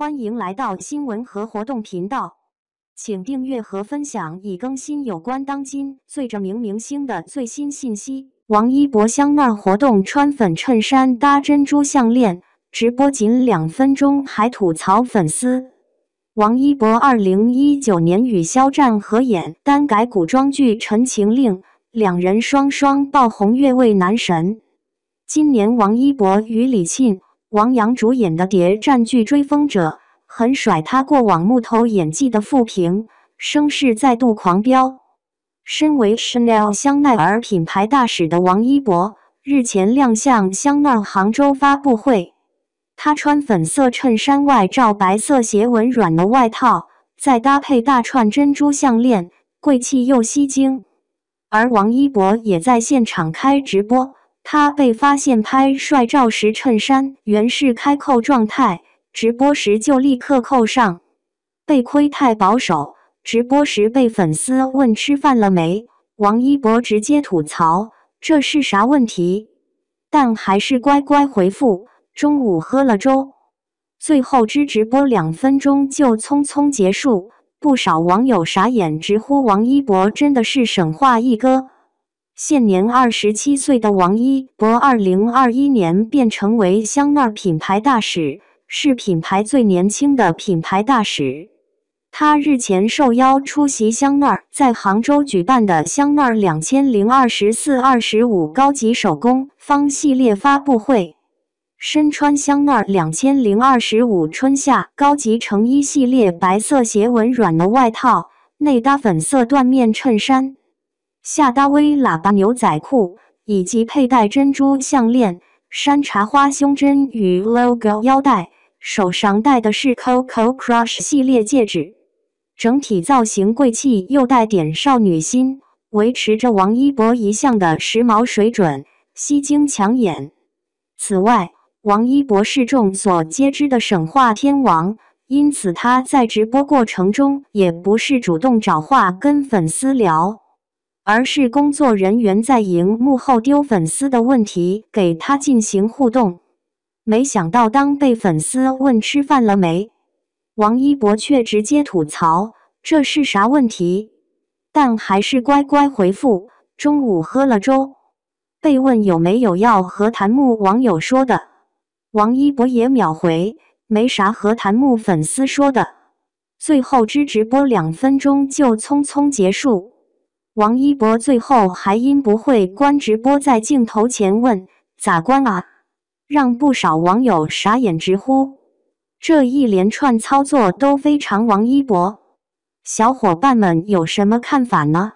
欢迎来到新闻和活动频道，请订阅和分享已更新有关当今最着名明星的最新信息。王一博香奈活动穿粉衬衫搭珍珠项链，直播仅两分钟还吐槽粉丝。王一博二零一九年与肖战合演单改古装剧《陈情令》，两人双双爆红，越位男神。今年王一博与李沁。王洋主演的《谍战剧追风者》很甩他过往木头演技的负评声势再度狂飙。身为 Chanel 香奈儿品牌大使的王一博日前亮相香奈儿杭州发布会，他穿粉色衬衫外罩白色斜纹软的外套，再搭配大串珍珠项链，贵气又吸睛。而王一博也在现场开直播。他被发现拍帅照时，衬衫原是开扣状态，直播时就立刻扣上，被亏太保守。直播时被粉丝问吃饭了没，王一博直接吐槽这是啥问题，但还是乖乖回复中午喝了粥。最后只直播两分钟就匆匆结束，不少网友傻眼，直呼王一博真的是神话一哥。现年二十七岁的王一博，二零二一年便成为香奈儿品牌大使，是品牌最年轻的品牌大使。他日前受邀出席香奈儿在杭州举办的香奈儿两千零二十四二十五高级手工方系列发布会，身穿香奈儿两千零二十五春夏高级成衣系列白色斜纹软呢外套，内搭粉色缎面衬衫。下搭微喇叭牛仔裤，以及佩戴珍珠项链、山茶花胸针与 logo 腰带，手上戴的是 Coco Crush 系列戒指，整体造型贵气又带点少女心，维持着王一博一向的时髦水准，吸睛抢眼。此外，王一博是众所皆知的神话天王，因此他在直播过程中也不是主动找话跟粉丝聊。而是工作人员在荧幕后丢粉丝的问题给他进行互动，没想到当被粉丝问吃饭了没，王一博却直接吐槽这是啥问题，但还是乖乖回复中午喝了粥。被问有没有要和檀木网友说的，王一博也秒回没啥和檀木粉丝说的。最后之直播两分钟就匆匆结束。王一博最后还因不会关直播，在镜头前问“咋关啊”，让不少网友傻眼，直呼这一连串操作都非常王一博。小伙伴们有什么看法呢？